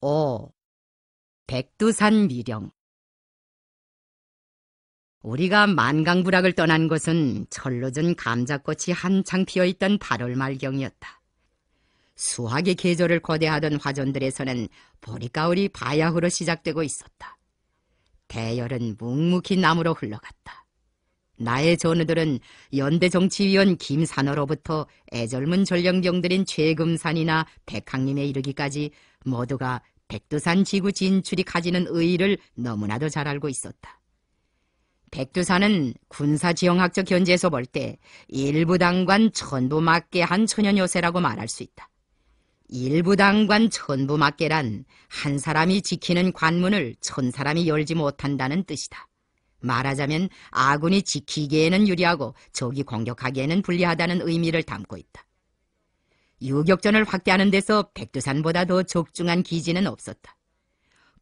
5. 백두산 미령 우리가 만강부락을 떠난 것은 철로전 감자꽃이 한창 피어있던 8월 말경이었다. 수학의 계절을 거대하던 화전들에서는 보리가을이 바야흐로 시작되고 있었다. 대열은 묵묵히 남으로 흘러갔다. 나의 전우들은 연대정치위원 김산호로부터 애젊은 전령경들인 최금산이나 백항림에 이르기까지 모두가 백두산 지구 진출이 가지는 의의를 너무나도 잘 알고 있었다. 백두산은 군사지형학적 견지에서 볼 때 일부 당관 천부 맞게 한 천연 요새라고 말할 수 있다. 일부 당관 천부 맞게란 한 사람이 지키는 관문을 천 사람이 열지 못한다는 뜻이다. 말하자면 아군이 지키기에는 유리하고 적이 공격하기에는 불리하다는 의미를 담고 있다. 유격전을 확대하는 데서 백두산보다 더 적중한 기지는 없었다.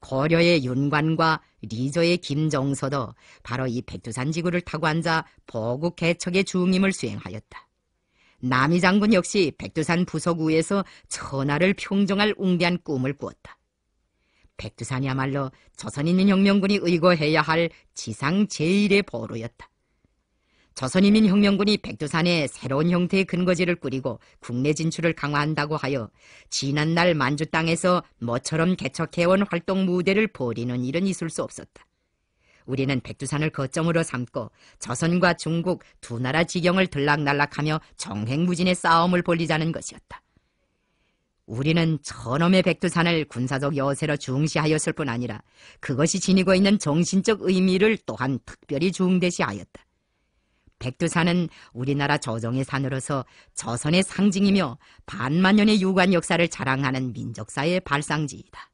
고려의 윤관과 리조의 김정서도 바로 이 백두산 지구를 타고 앉아 보국 개척의 중임을 수행하였다. 남이 장군 역시 백두산 부서구에서 천하를 평정할 웅대한 꿈을 꾸었다. 백두산이야말로 조선인민혁명군이 의거해야 할 지상 제일의 보루였다. 조선인민 혁명군이 백두산에 새로운 형태의 근거지를 꾸리고 국내 진출을 강화한다고 하여 지난날 만주 땅에서 모처럼 개척해온 활동 무대를 벌리는 일은 있을 수 없었다. 우리는 백두산을 거점으로 삼고 조선과 중국 두 나라 지경을 들락날락하며 정횡무진의 싸움을 벌리자는 것이었다. 우리는 저놈의 백두산을 군사적 여세로 중시하였을 뿐 아니라 그것이 지니고 있는 정신적 의미를 또한 특별히 중대시하였다. 백두산은 우리나라 조정의 산으로서 조선의 상징이며 반만 년의 유관 역사를 자랑하는 민족사의 발상지이다.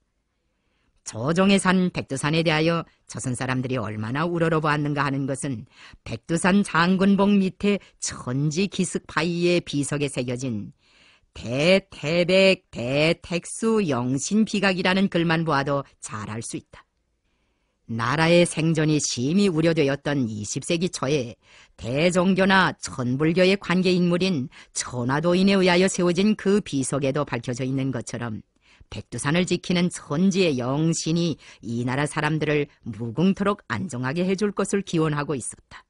조정의산 백두산에 대하여 조선 사람들이 얼마나 우러러보았는가 하는 것은 백두산 장군봉 밑에 천지 기슭 파이의 비석에 새겨진 대태백 대택수 영신비각이라는 글만 보아도 잘 알 수 있다. 나라의 생존이 심히 우려되었던 20세기 초에 대종교나 천불교의 관계 인물인 천하도인에 의하여 세워진 그 비석에도 밝혀져 있는 것처럼 백두산을 지키는 천지의 영신이 이 나라 사람들을 무궁토록 안정하게 해줄 것을 기원하고 있었다.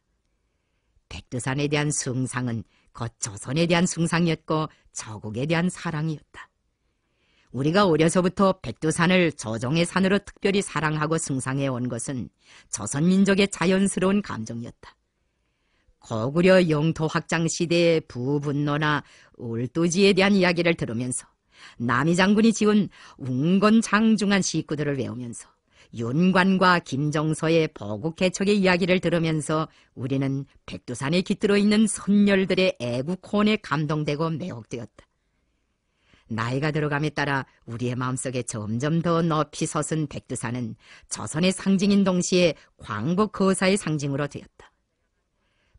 백두산에 대한 숭상은 겉 조선에 대한 숭상이었고 저국에 대한 사랑이었다. 우리가 어려서부터 백두산을 조정의 산으로 특별히 사랑하고 승상해온 것은 조선민족의 자연스러운 감정이었다. 거구려 영토 확장 시대의 부분노나 울도지에 대한 이야기를 들으면서 남이 장군이 지은 웅건 장중한 식구들을 외우면서 윤관과 김정서의 보국개척의 이야기를 들으면서 우리는 백두산에 깃들어 있는 선열들의 애국혼에 감동되고 매혹되었다. 나이가 들어감에 따라 우리의 마음속에 점점 더 높이 서순 백두산은 조선의 상징인 동시에 광복 거사의 상징으로 되었다.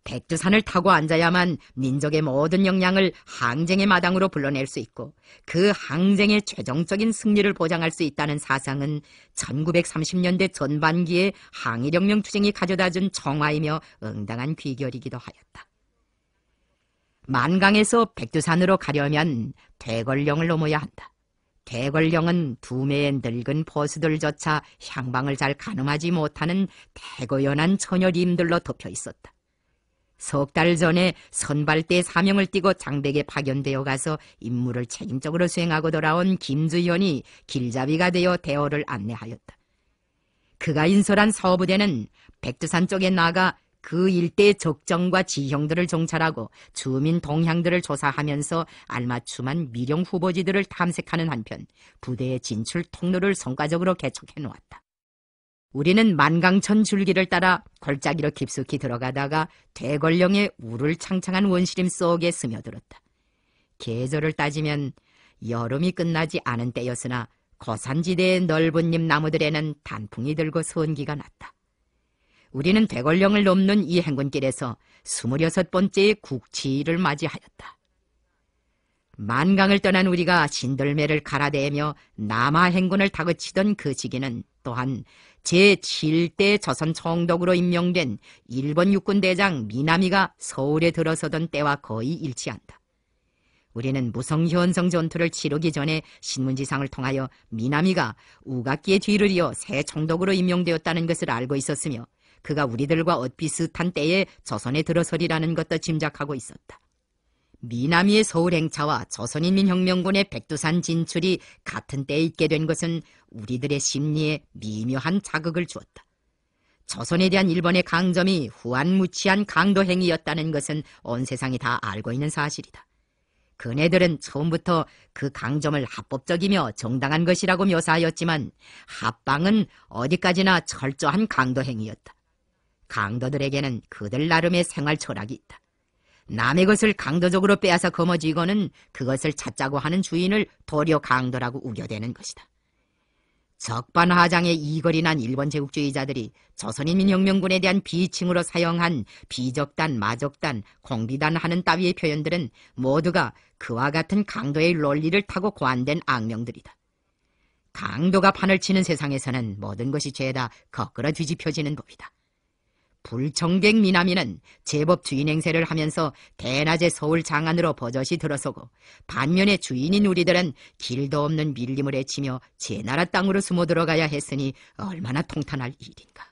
백두산을 타고 앉아야만 민족의 모든 역량을 항쟁의 마당으로 불러낼 수 있고 그 항쟁의 최종적인 승리를 보장할 수 있다는 사상은 1930년대 전반기에 항일혁명 투쟁이 가져다준 정화이며 응당한 귀결이기도 하였다. 만강에서 백두산으로 가려면 대걸령을 넘어야 한다. 대걸령은 두매의 늙은 포수들조차 향방을 잘 가늠하지 못하는 대거연한 처녀림들로 덮여 있었다. 석 달 전에 선발대 사명을 띠고 장백에 파견되어 가서 임무를 책임적으로 수행하고 돌아온 김주현이 길잡이가 되어 대어를 안내하였다. 그가 인솔한 서부대는 백두산 쪽에 나가 그 일대의 적정과 지형들을 정찰하고 주민 동향들을 조사하면서 알맞춤한 미령 후보지들을 탐색하는 한편 부대의 진출 통로를 성과적으로 개척해 놓았다. 우리는 만강천 줄기를 따라 골짜기로 깊숙이 들어가다가 대걸령의 우를 창창한 원시림 속에 스며들었다. 계절을 따지면 여름이 끝나지 않은 때였으나 거산지대의 넓은 잎 나무들에는 단풍이 들고 선기가 났다. 우리는 대궐령을 넘는 이 행군길에서 스물여섯 번째의 국치를 맞이하였다. 만강을 떠난 우리가 신돌매를 갈아대며 남하 행군을 다그치던 그 시기는 또한 제7대 조선 총독으로 임명된 일본 육군 대장 미나미가 서울에 들어서던 때와 거의 일치한다. 우리는 무성현성 전투를 치르기 전에 신문지상을 통하여 미나미가 우각기의 뒤를 이어 새 총독으로 임명되었다는 것을 알고 있었으며 그가 우리들과 엇비슷한 때에 조선에 들어서리라는 것도 짐작하고 있었다. 미남이의 서울 행차와 조선인민혁명군의 백두산 진출이 같은 때에 있게 된 것은 우리들의 심리에 미묘한 자극을 주었다. 조선에 대한 일본의 강점이 후안무치한 강도 행위였다는 것은 온 세상이 다 알고 있는 사실이다. 그네들은 처음부터 그 강점을 합법적이며 정당한 것이라고 묘사하였지만 합방은 어디까지나 철저한 강도 행위였다. 강도들에게는 그들 나름의 생활 철학이 있다. 남의 것을 강도적으로 빼앗아 거머쥐거는 그것을 찾자고 하는 주인을 도려 강도라고 우겨대는 것이다. 적반하장의 이걸이 난 일본 제국주의자들이 조선인민 혁명군에 대한 비칭으로 사용한 비적단, 마적단, 공비단 하는 따위의 표현들은 모두가 그와 같은 강도의 논리를 타고 고안된 악명들이다. 강도가 판을 치는 세상에서는 모든 것이 죄다 거꾸로 뒤집혀지는 법이다. 불청객 미남이는 제법 주인 행세를 하면서 대낮에 서울 장안으로 버젓이 들어서고 반면에 주인인 우리들은 길도 없는 밀림을 헤치며 제 나라 땅으로 숨어 들어가야 했으니 얼마나 통탄할 일인가.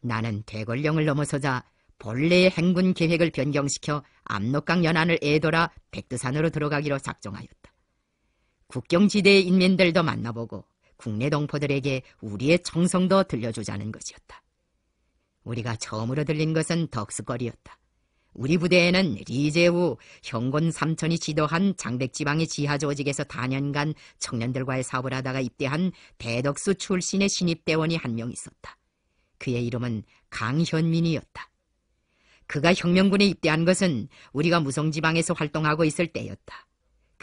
나는 대궐령을 넘어서자 본래의 행군 계획을 변경시켜 압록강 연안을 애돌아 백두산으로 들어가기로 작정하였다. 국경지대의 인민들도 만나보고 국내 동포들에게 우리의 청성도 들려주자는 것이었다. 우리가 처음으로 들린 것은 덕수거리였다. 우리 부대에는 리제우 형곤 삼촌이 지도한 장백지방의 지하조직에서 4년간 청년들과의 사업을 하다가 입대한 대덕수 출신의 신입대원이 한 명 있었다. 그의 이름은 강현민이었다. 그가 혁명군에 입대한 것은 우리가 무성지방에서 활동하고 있을 때였다.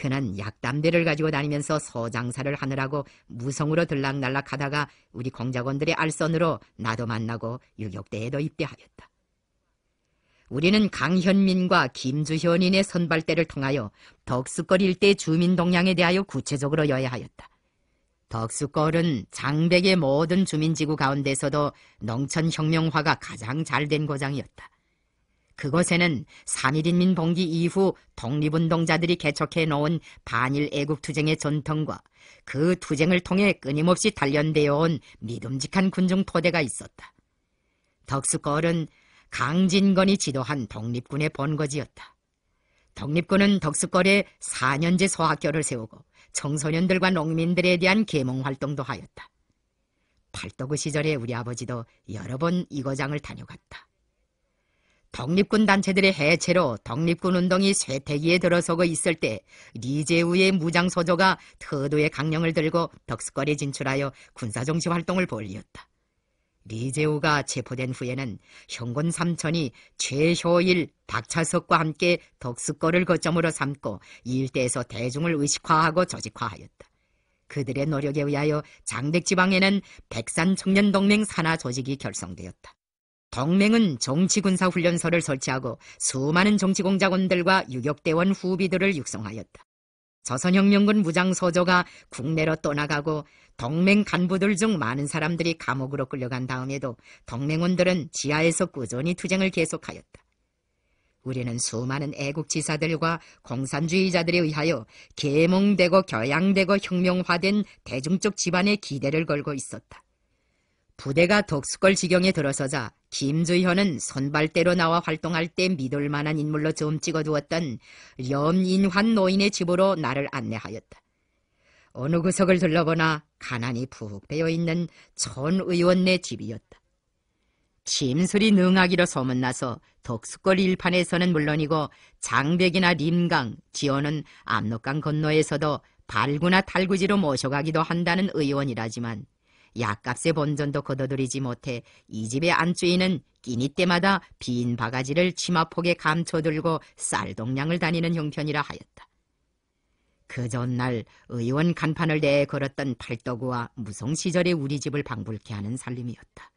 그는 약담대를 가지고 다니면서 서장사를 하느라고 무성으로 들락날락하다가 우리 공작원들의 알선으로 나도 만나고 유격대에도 입대하였다. 우리는 강현민과 김주현인의 선발대를 통하여 덕수걸 일대 주민 동향에 대하여 구체적으로 여야하였다. 덕수걸은 장백의 모든 주민지구 가운데서도 농천혁명화가 가장 잘 된 고장이었다. 그곳에는 3.1인민 봉기 이후 독립운동자들이 개척해 놓은 반일 애국투쟁의 전통과 그 투쟁을 통해 끊임없이 단련되어 온 믿음직한 군중 토대가 있었다. 덕수걸은 강진건이 지도한 독립군의 본거지였다. 독립군은 덕수걸에 4년제 소학교를 세우고 청소년들과 농민들에 대한 계몽활동도 하였다. 팔도구 시절에 우리 아버지도 여러 번 이거장을 다녀갔다. 독립군 단체들의 해체로 독립군 운동이 쇠퇴기에 들어서고 있을 때 리제우의 무장소조가 터도의 강령을 들고 덕수거리에 진출하여 군사정치 활동을 벌이었다. 리제우가 체포된 후에는 형군삼촌이 최효일, 박차석과 함께 덕수거를 거점으로 삼고 일대에서 대중을 의식화하고 조직화하였다. 그들의 노력에 의하여 장백지방에는 백산 청년동맹 산하 조직이 결성되었다. 동맹은 정치군사훈련소를 설치하고 수많은 정치공작원들과 유격대원 후비들을 육성하였다. 조선혁명군 무장소조가 국내로 떠나가고 동맹 간부들 중 많은 사람들이 감옥으로 끌려간 다음에도 동맹원들은 지하에서 꾸준히 투쟁을 계속하였다. 우리는 수많은 애국지사들과 공산주의자들에 의하여 계몽되고 겨양되고 혁명화된 대중적 집안의 기대를 걸고 있었다. 부대가 덕수걸 지경에 들어서자 김주현은 선발대로 나와 활동할 때 믿을 만한 인물로 점 찍어두었던 염인환 노인의 집으로 나를 안내하였다. 어느 구석을 둘러보나 가난이 푹 배어있는 전 의원네 집이었다. 침술이 능하기로 소문나서 덕수골 일판에서는 물론이고 장백이나 림강, 지원은 압록강 건너에서도 발구나 탈구지로 모셔가기도 한다는 의원이라지만 약값의 본전도 거둬들이지 못해 이 집의 안주인은 끼니 때마다 빈 바가지를 치마폭에 감춰들고 쌀동량을 다니는 형편이라 하였다. 그 전날 의원 간판을 내 걸었던 팔떡우와 무성 시절의 우리 집을 방불케 하는 살림이었다.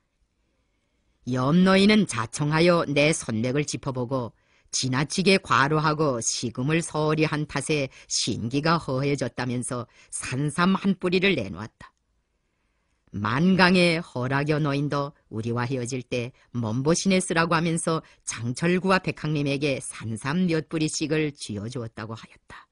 염노인은 자청하여 내손맥을 짚어보고 지나치게 과로하고 시금을 서리한 탓에 신기가 허해졌다면서 산삼 한 뿌리를 내놓았다. 만강의 허락여 너인더 우리와 헤어질 때 먼보신에 쓰라고 하면서 장철구와 백학님에게 산삼 몇 뿌리씩을 쥐어주었다고 하였다.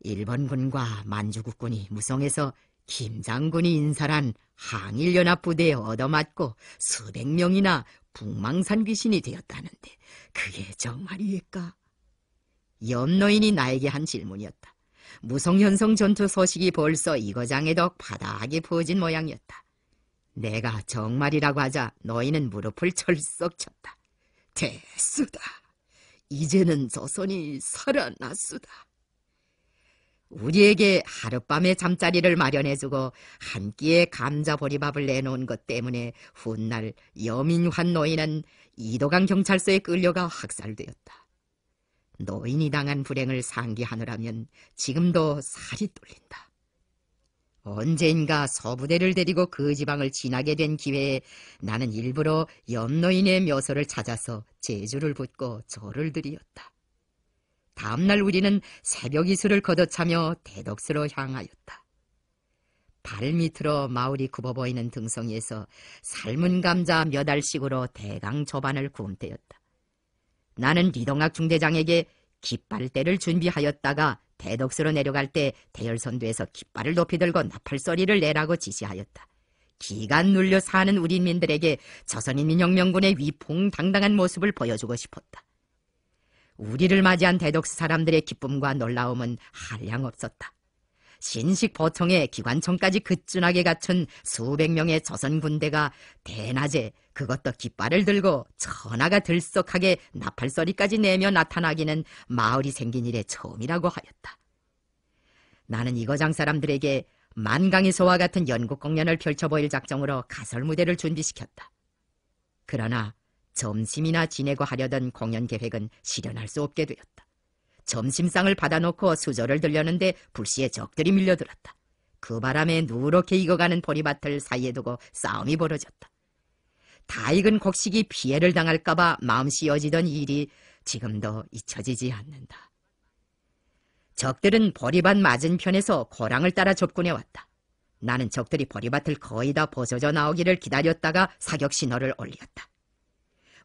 일본군과 만주국군이 무성해서 김장군이 인사한 항일연합 부대에 얻어맞고 수백 명이나 북망산 귀신이 되었다는데 그게 정말일까? 염노인이 나에게 한 질문이었다. 무성현성 전투 소식이 벌써 이거장에 덕 바닥이 퍼진 모양이었다. 내가 정말이라고 하자 너희는 무릎을 철썩 쳤다. 됐수다. 이제는 조선이 살아났수다. 우리에게 하룻밤의 잠자리를 마련해주고 한 끼의 감자보리밥을 내놓은 것 때문에 훗날 여민환 노인은 이도강 경찰서에 끌려가 학살되었다. 노인이 당한 불행을 상기하느라면 지금도 살이 뚫린다. 언제인가 서부대를 데리고 그 지방을 지나게 된 기회에 나는 일부러 연노인의 묘소를 찾아서 제주를 붙고 절을 드리었다. 다음날 우리는 새벽 이슬을 걷어차며 대덕스로 향하였다. 발 밑으로 마을이 굽어 보이는 등성에서 삶은 감자 몇 알씩으로 대강 조반을 구운대였다 나는 리덕학 중대장에게 깃발대를 준비하였다가 대덕스로 내려갈 때대열선두에서 깃발을 높이 들고 나팔소리를 내라고 지시하였다. 기간 눌려 사는 우리민들에게 조선인 민혁명군의 위풍당당한 모습을 보여주고 싶었다. 우리를 맞이한 대덕스 사람들의 기쁨과 놀라움은 한량 없었다. 진식보청의 기관총까지 그쯤하게 갖춘 수백 명의 조선 군대가 대낮에 그것도 깃발을 들고 천하가 들썩하게 나팔소리까지 내며 나타나기는 마을이 생긴 일의 처음이라고 하였다. 나는 이거장 사람들에게 만강의 소와 같은 연극 공연을 펼쳐 보일 작정으로 가설 무대를 준비시켰다. 그러나 점심이나 지내고 하려던 공연 계획은 실현할 수 없게 되었다. 점심상을 받아놓고 수저를 들려는데 불시에 적들이 밀려들었다. 그 바람에 누렇게 익어가는 보리밭을 사이에 두고 싸움이 벌어졌다. 다 익은 곡식이 피해를 당할까봐 마음씨 여지던 일이 지금도 잊혀지지 않는다. 적들은 보리밭 맞은편에서 고랑을 따라 접근해왔다. 나는 적들이 보리밭을 거의 다 벗어져 나오기를 기다렸다가 사격 신호를 올렸다.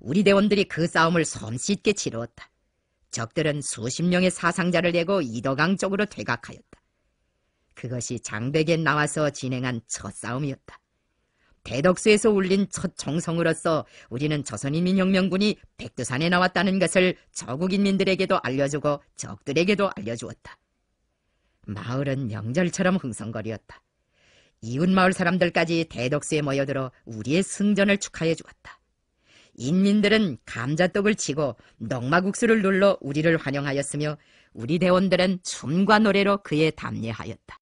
우리 대원들이 그 싸움을 섬찟게 치루었다. 적들은 수십 명의 사상자를 내고 이덕강 쪽으로 퇴각하였다. 그것이 장백에 나와서 진행한 첫 싸움이었다. 대덕수에서 울린 첫 정성으로서 우리는 조선인민혁명군이 백두산에 나왔다는 것을 저국인민들에게도 알려주고 적들에게도 알려주었다. 마을은 명절처럼 흥성거리였다 이웃마을 사람들까지 대덕수에 모여들어 우리의 승전을 축하해 주었다. 인민들은 감자떡을 치고 넉마국수를 눌러 우리를 환영하였으며 우리 대원들은 춤과 노래로 그에 담례하였다.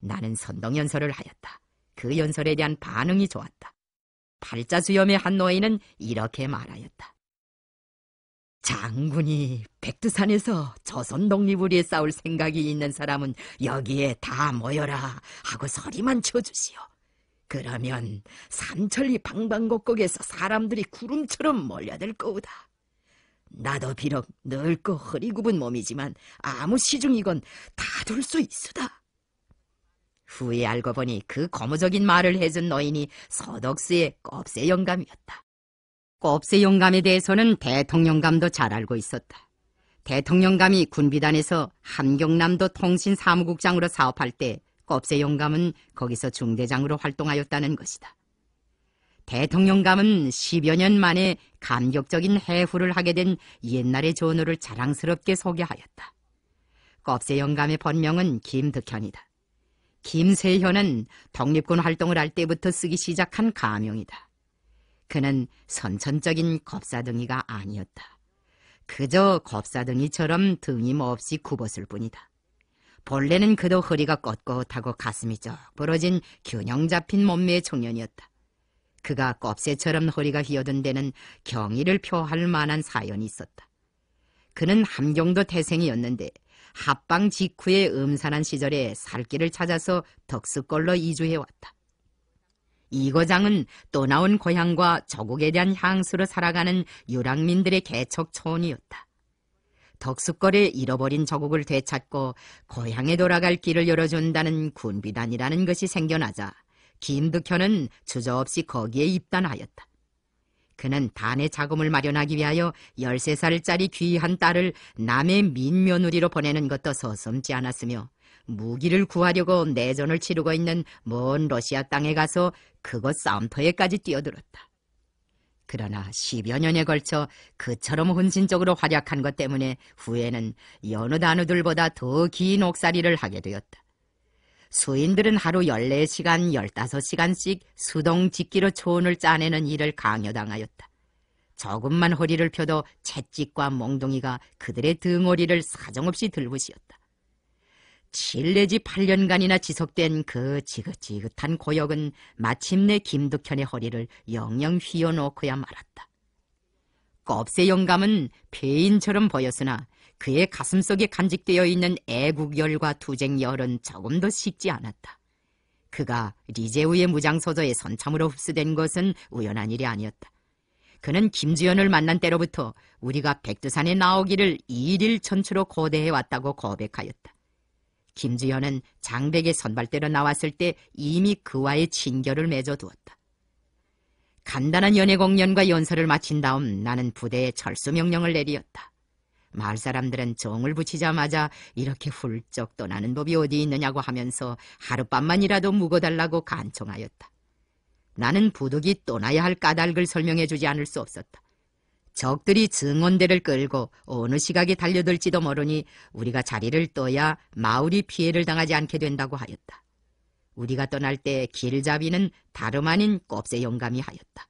나는 선동연설을 하였다. 그 연설에 대한 반응이 좋았다. 팔자수염의 한 노인은 이렇게 말하였다. 장군이 백두산에서 조선 독립을 위해 싸울 생각이 있는 사람은 여기에 다 모여라 하고 소리만 쳐주시오. 그러면 삼천리 방방곡곡에서 사람들이 구름처럼 몰려들 거우다. 나도 비록 늙고 허리굽은 몸이지만 아무 시중이건 다 둘 수 있으다. 후에 알고 보니 그 거무적인 말을 해준 노인이 서덕스의 껍새 영감이었다. 껍새 영감에 대해서는 대통령감도 잘 알고 있었다. 대통령감이 군비단에서 함경남도 통신사무국장으로 사업할 때 껍세 용감은 거기서 중대장으로 활동하였다는 것이다. 대통령감은 10여 년 만에 감격적인 해후를 하게 된 옛날의 전우를 자랑스럽게 소개하였다. 껍세 영감의 본명은 김득현이다. 김세현은 독립군 활동을 할 때부터 쓰기 시작한 가명이다. 그는 선천적인 겁사등이가 아니었다. 그저 겁사등이처럼 등임 뭐 없이 굽었을 뿐이다. 본래는 그도 허리가 꼿꼿하고 가슴이 쩍 벌어진 균형 잡힌 몸매의 청년이었다. 그가 껍새처럼 허리가 휘어든 데는 경의를 표할 만한 사연이 있었다. 그는 함경도 태생이었는데 합방 직후의 음산한 시절에 살길을 찾아서 덕수걸로 이주해왔다. 이거장은 떠나온 고향과 조국에 대한 향수로 살아가는 유랑민들의 개척초원이었다 덕수거리를 잃어버린 저국을 되찾고 고향에 돌아갈 길을 열어준다는 군비단이라는 것이 생겨나자 김득현은 주저없이 거기에 입단하였다. 그는 단의 자금을 마련하기 위하여 13살짜리 귀한 딸을 남의 민며느리로 보내는 것도 서슴지 않았으며 무기를 구하려고 내전을 치르고 있는 먼 러시아 땅에 가서 그곳쌈터에까지 뛰어들었다. 그러나 십여 년에 걸쳐 그처럼 헌신적으로 활약한 것 때문에 후에는 여느 단우들보다 더 긴 옥살이를 하게 되었다. 수인들은 하루 14시간, 15시간씩 수동 직기로 초원을 짜내는 일을 강요당하였다. 조금만 허리를 펴도 채찍과 몽둥이가 그들의 등허리를 사정없이 들부시었다. 7 내지 8년간이나 지속된 그 지긋지긋한 고역은 마침내 김득현의 허리를 영영 휘어놓고야 말았다. 껍새 영감은 폐인처럼 보였으나 그의 가슴 속에 간직되어 있는 애국열과 투쟁열은 조금도 식지 않았다. 그가 리제우의 무장소저에 선참으로 흡수된 것은 우연한 일이 아니었다. 그는 김주현을 만난 때로부터 우리가 백두산에 나오기를 일일 천추로 고대해왔다고 고백하였다. 김지현은 장백의 선발대로 나왔을 때 이미 그와의 친결을 맺어두었다. 간단한 연애 공연과 연설을 마친 다음 나는 부대에 철수 명령을 내리었다. 마을 사람들은 정을 붙이자마자 이렇게 훌쩍 떠나는 법이 어디 있느냐고 하면서 하룻밤만이라도 묵어달라고 간청하였다. 나는 부득이 떠나야 할 까닭을 설명해주지 않을 수 없었다. 적들이 증원대를 끌고 어느 시각에 달려들지도 모르니 우리가 자리를 떠야 마을이 피해를 당하지 않게 된다고 하였다. 우리가 떠날 때 길잡이는 다름 아닌 꼽새 영감이 하였다.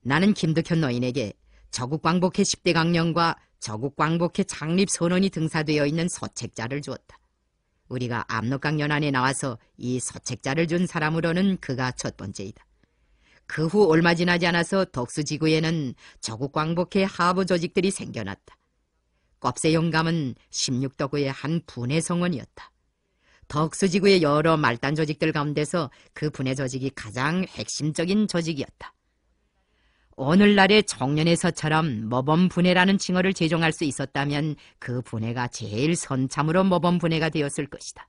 나는 김득현 노인에게 저국광복회 10대 강령과 저국광복회 창립선언이 등사되어 있는 서책자를 주었다. 우리가 압록강 연안에 나와서 이 서책자를 준 사람으로는 그가 첫 번째이다. 그후 얼마 지나지 않아서 덕수 지구에는 저국 광복회 하부 조직들이 생겨났다. 껍세 영감은 16도구의 한 분해 성원이었다. 덕수 지구의 여러 말단 조직들 가운데서 그 분해 조직이 가장 핵심적인 조직이었다. 오늘날의 청년에서처럼 모범 분해라는 칭호를 제정할 수 있었다면 그 분해가 제일 선참으로 모범 분해가 되었을 것이다.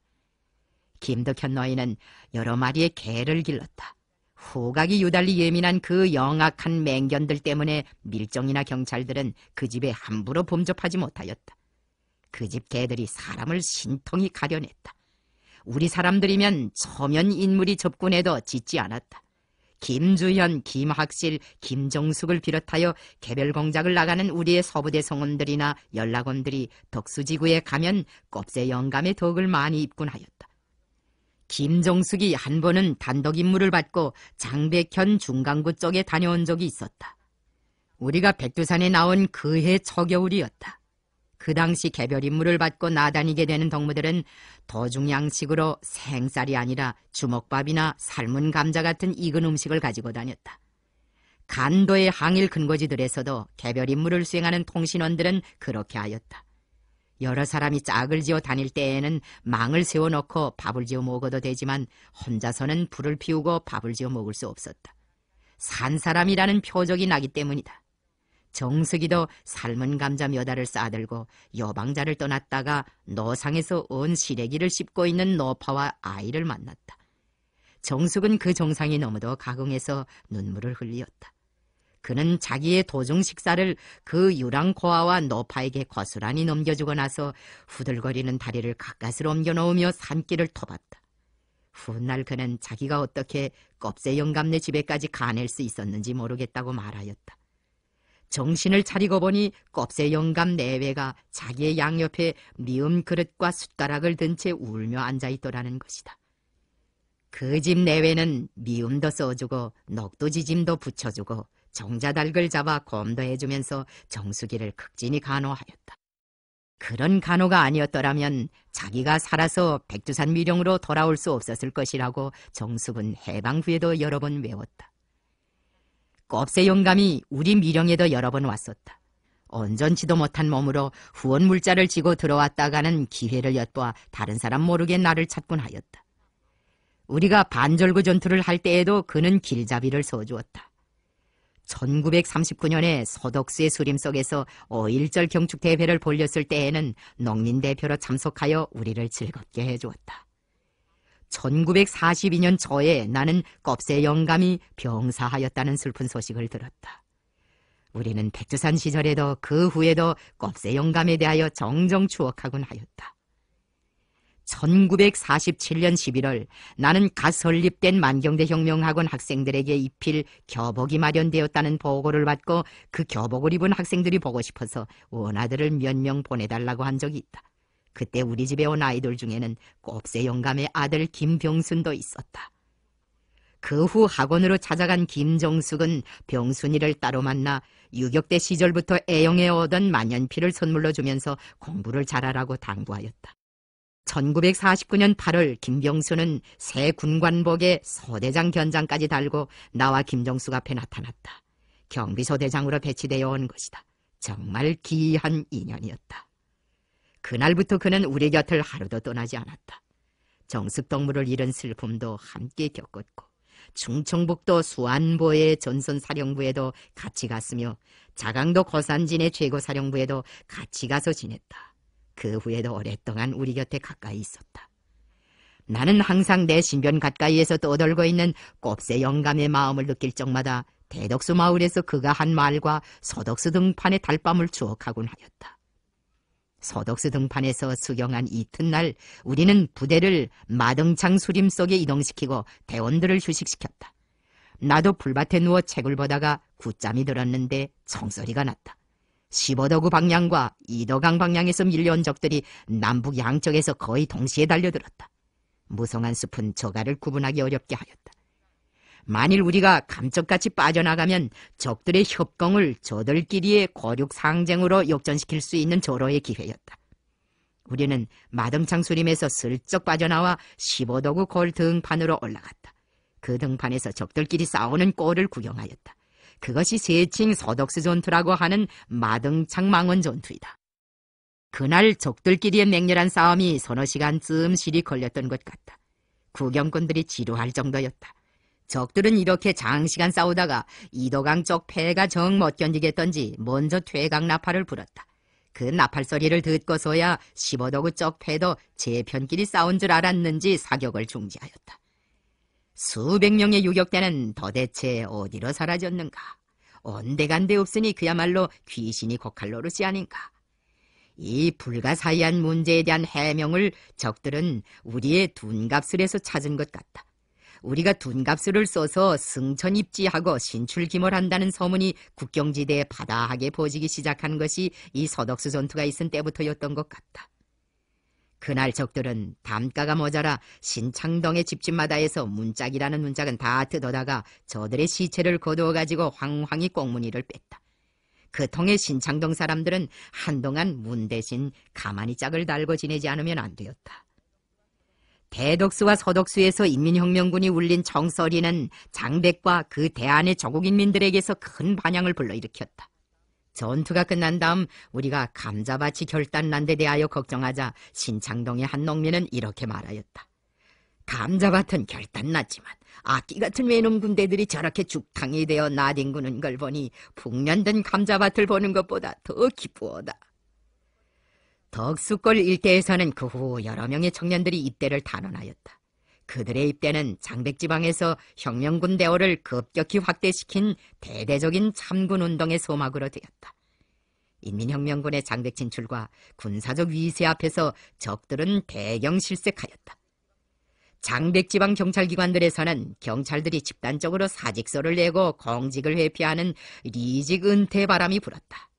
김덕현 노인은 여러 마리의 개를 길렀다. 후각이 유달리 예민한 그 영악한 맹견들 때문에 밀정이나 경찰들은 그 집에 함부로 범접하지 못하였다. 그 집 개들이 사람을 신통히 가려냈다. 우리 사람들이면 초면 인물이 접근해도 짓지 않았다. 김주현, 김학실, 김정숙을 비롯하여 개별 공작을 나가는 우리의 서부대 성원들이나 연락원들이 덕수지구에 가면 꼽새 영감의 덕을 많이 입군하였다. 김정숙이 한 번은 단독 임무를 받고 장백현 중강구 쪽에 다녀온 적이 있었다. 우리가 백두산에 나온 그해 처겨울이었다. 그 당시 개별 임무를 받고 나다니게 되는 동무들은 도중양식으로 생쌀이 아니라 주먹밥이나 삶은 감자 같은 익은 음식을 가지고 다녔다. 간도의 항일 근거지들에서도 개별 임무를 수행하는 통신원들은 그렇게 하였다. 여러 사람이 짝을 지어 다닐 때에는 망을 세워놓고 밥을 지어 먹어도 되지만 혼자서는 불을 피우고 밥을 지어 먹을 수 없었다. 산 사람이라는 표적이 나기 때문이다. 정석이도 삶은 감자 몇 알을 싸들고 여방자를 떠났다가 노상에서 온 시래기를 씹고 있는 노파와 아이를 만났다. 정숙은 그 정상이 너무도 가공해서 눈물을 흘리었다. 그는 자기의 도중 식사를 그 유랑코아와 노파에게 거스란히 넘겨주고 나서 후들거리는 다리를 가까스로 옮겨놓으며 산길을 터봤다. 훗날 그는 자기가 어떻게 껍새 영감네 집에까지 가낼 수 있었는지 모르겠다고 말하였다. 정신을 차리고 보니 껍새 영감 내외가 자기의 양옆에 미음 그릇과 숟가락을 든 채 울며 앉아있더라는 것이다. 그 집 내외는 미음도 써주고 넉도 지짐도 붙여주고 정자닭을 잡아 검도해주면서 정수기를 극진히 간호하였다. 그런 간호가 아니었더라면 자기가 살아서 백두산 미령으로 돌아올 수 없었을 것이라고 정숙은 해방 후에도 여러 번 외웠다. 껍새 용감이 우리 미령에도 여러 번 왔었다. 언전치도 못한 몸으로 후원 물자를 지고 들어왔다가는 기회를 엿보아 다른 사람 모르게 나를 찾곤 하였다. 우리가 반절구 전투를 할 때에도 그는 길잡이를 서주었다. 1939년에 서덕수의 수림속에서 어일절 경축 대회를 벌렸을 때에는 농민 대표로 참석하여 우리를 즐겁게 해주었다. 1942년 초에 나는 껍새 영감이 병사하였다는 슬픈 소식을 들었다. 우리는 백두산 시절에도 그 후에도 껍새 영감에 대하여 정정 추억하곤 하였다. 1947년 11월 나는 갓 설립된 만경대 혁명학원 학생들에게 입힐 교복이 마련되었다는 보고를 받고 그 교복을 입은 학생들이 보고 싶어서 원아들을 몇 명 보내달라고 한 적이 있다. 그때 우리 집에 온아이돌 중에는 곱새 영감의 아들 김병순도 있었다. 그 후 학원으로 찾아간 김정숙은 병순이를 따로 만나 유격대 시절부터 애용해 오던 만년필을 선물로 주면서 공부를 잘하라고 당부하였다. 1949년 8월 김병수는 새 군관복에 소대장 견장까지 달고 나와 김정숙 앞에 나타났다. 경비소대장으로 배치되어 온 것이다. 정말 기이한 인연이었다. 그날부터 그는 우리 곁을 하루도 떠나지 않았다. 정숙동무를 잃은 슬픔도 함께 겪었고 충청북도 수안보의 전선사령부에도 같이 갔으며 자강도 거산진의 최고사령부에도 같이 가서 지냈다. 그 후에도 오랫동안 우리 곁에 가까이 있었다. 나는 항상 내 신변 가까이에서 떠돌고 있는 곱새 영감의 마음을 느낄 적마다 대덕수 마을에서 그가 한 말과 서덕수 등판의 달밤을 추억하곤 하였다. 서덕수 등판에서 수경한 이튿날 우리는 부대를 마등창 수림 속에 이동시키고 대원들을 휴식시켰다. 나도 풀밭에 누워 책을 보다가 굿잠이 들었는데 청소리가 났다. 1 5도구 방향과 이도강 방향에서 밀려온 적들이 남북 양쪽에서 거의 동시에 달려들었다. 무성한 숲은 저가를 구분하기 어렵게 하였다. 만일 우리가 감쪽같이 빠져나가면 적들의 협공을 저들끼리의 거륙 상쟁으로 역전시킬 수 있는 절호의 기회였다. 우리는 마등창 수림에서 슬쩍 빠져나와 15도구 골 등판으로 올라갔다. 그 등판에서 적들끼리 싸우는 골을 구경하였다. 그것이 세칭 서덕스 전투라고 하는 마등창 망원 전투이다. 그날 적들끼리의 맹렬한 싸움이 서너 시간쯤 실이 걸렸던 것 같다. 구경꾼들이 지루할 정도였다. 적들은 이렇게 장시간 싸우다가 이도강 쪽폐가정 못 견디겠던지 먼저 퇴강 나팔을 불었다. 그 나팔 소리를 듣고서야 시버더구 쪽폐도제 편끼리 싸운 줄 알았는지 사격을 중지하였다. 수백 명의 유격자는 도대체 어디로 사라졌는가? 언데간데 없으니 그야말로 귀신이 곡칼로릇이 아닌가? 이 불가사의한 문제에 대한 해명을 적들은 우리의 둔갑술에서 찾은 것 같다. 우리가 둔갑술을 써서 승천입지하고 신출기몰한다는 소문이 국경지대에 바다하게 퍼지기 시작한 것이 이 서덕수 전투가 있은 때부터였던 것 같다. 그날 적들은 담가가 모자라 신창동의 집집마다에서 문짝이라는 문짝은 다 뜯어다가 저들의 시체를 거두어 가지고 황황히 꽁무니를 뺐다. 그 통에 신창동 사람들은 한동안 문 대신 가만히 짝을 달고 지내지 않으면 안 되었다. 대덕수와서덕수에서 인민혁명군이 울린 정서리는 장백과 그 대안의 조국인민들에게서큰 반향을 불러일으켰다. 전투가 끝난 다음 우리가 감자밭이 결단난데 대하여 걱정하자 신창동의 한 농민은 이렇게 말하였다. 감자밭은 결단났지만 악기 같은 외놈 군대들이 저렇게 죽탕이 되어 나뒹구는 걸 보니 풍년된 감자밭을 보는 것보다 더 기쁘어다. 덕수골 일대에서는 그 후 여러 명의 청년들이 입대를 단언하였다. 그들의 입대는 장백지방에서 혁명군 대오를 급격히 확대시킨 대대적인 참군운동의 소막으로 되었다. 인민혁명군의 장백 진출과 군사적 위세 앞에서 적들은 대경 실색하였다. 장백지방 경찰기관들에서는 경찰들이 집단적으로 사직서를 내고 공직을 회피하는 리직 은퇴 바람이 불었다.